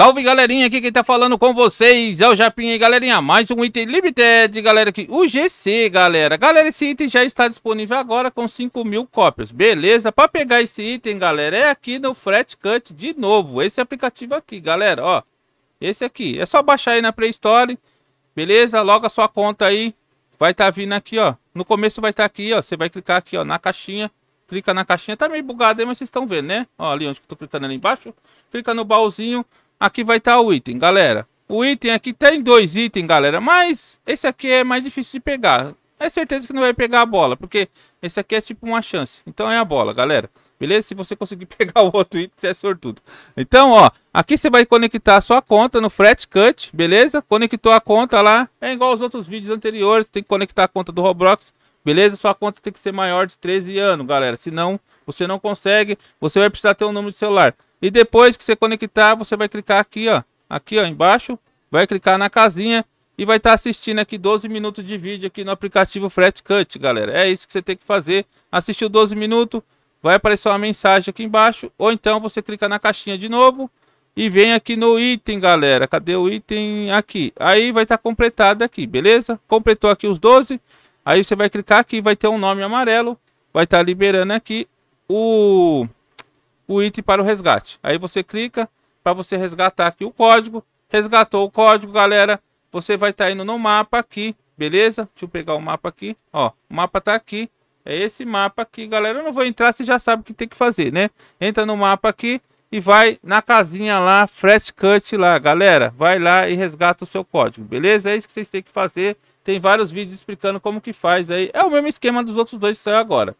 Salve galerinha, aqui quem tá falando com vocês é o Japinha e galerinha, mais um item limited, galera, aqui, o GC, galera. Galera, esse item já está disponível agora com 5 mil cópias, beleza? Pra pegar esse item, galera, é aqui no Fret Cut de novo, esse aplicativo aqui, galera, ó. Esse aqui, é só baixar aí na Play Store, beleza? Logo a sua conta aí vai estar tá vindo aqui, ó. No começo vai estar tá aqui, ó, você vai clicar aqui, ó, na caixinha. Clica na caixinha, tá meio bugado aí, mas vocês estão vendo, né? Ó, ali onde que eu tô clicando ali embaixo. Clica no baúzinho, Aqui vai estar tá o item, galera. O item aqui tem dois itens, galera. Mas esse aqui é mais difícil de pegar. É certeza que não vai pegar a bola, porque esse aqui é tipo uma chance. Então é a bola, galera. Beleza? Se você conseguir pegar o outro item, você é sortudo. Então, ó, aqui você vai conectar a sua conta no Fret Cut, beleza? Conectou a conta lá. É igual aos outros vídeos anteriores, tem que conectar a conta do Roblox, beleza? Sua conta tem que ser maior de 13 anos, galera. Senão, você não consegue. Você vai precisar ter um número de celular. E depois que você conectar, você vai clicar aqui, ó. Aqui, ó, embaixo. Vai clicar na casinha e vai estar tá assistindo aqui 12 minutos de vídeo aqui no aplicativo FretCut, galera. É isso que você tem que fazer. Assistiu 12 minutos, vai aparecer uma mensagem aqui embaixo. Ou então você clica na caixinha de novo e vem aqui no item, galera. Cadê o item? Aqui. Aí vai estar tá completado aqui, beleza? Completou aqui os 12. Aí você vai clicar aqui, vai ter um nome amarelo. Vai estar tá liberando aqui o o item para o resgate. Aí você clica para você resgatar aqui o código. Resgatou o código, galera. Você vai estar tá indo no mapa aqui, beleza? Deixa eu pegar o mapa aqui. Ó, o mapa tá aqui. É esse mapa aqui, galera. Eu não vou entrar, você já sabe o que tem que fazer, né? Entra no mapa aqui e vai na casinha lá, flat Cut lá, galera. Vai lá e resgata o seu código, beleza? É isso que vocês têm que fazer. Tem vários vídeos explicando como que faz aí. É o mesmo esquema dos outros dois que saiu agora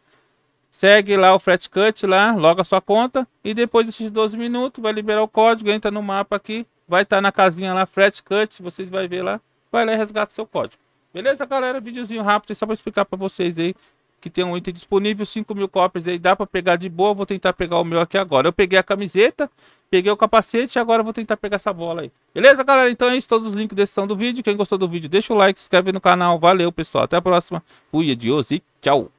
segue lá o flat cut lá, logo a sua conta e depois desses 12 minutos vai liberar o código, entra no mapa aqui, vai estar tá na casinha lá flat cut, vocês vai ver lá, vai lá e resgata seu código. Beleza, galera? Videozinho rápido só para explicar para vocês aí que tem um item disponível, 5 mil cópias aí, dá para pegar de boa, vou tentar pegar o meu aqui agora. Eu peguei a camiseta, peguei o capacete agora vou tentar pegar essa bola aí. Beleza, galera? Então é isso, todos os links da descrição do vídeo. Quem gostou do vídeo, deixa o like, se inscreve no canal. Valeu, pessoal. Até a próxima. Fui, adiós e tchau.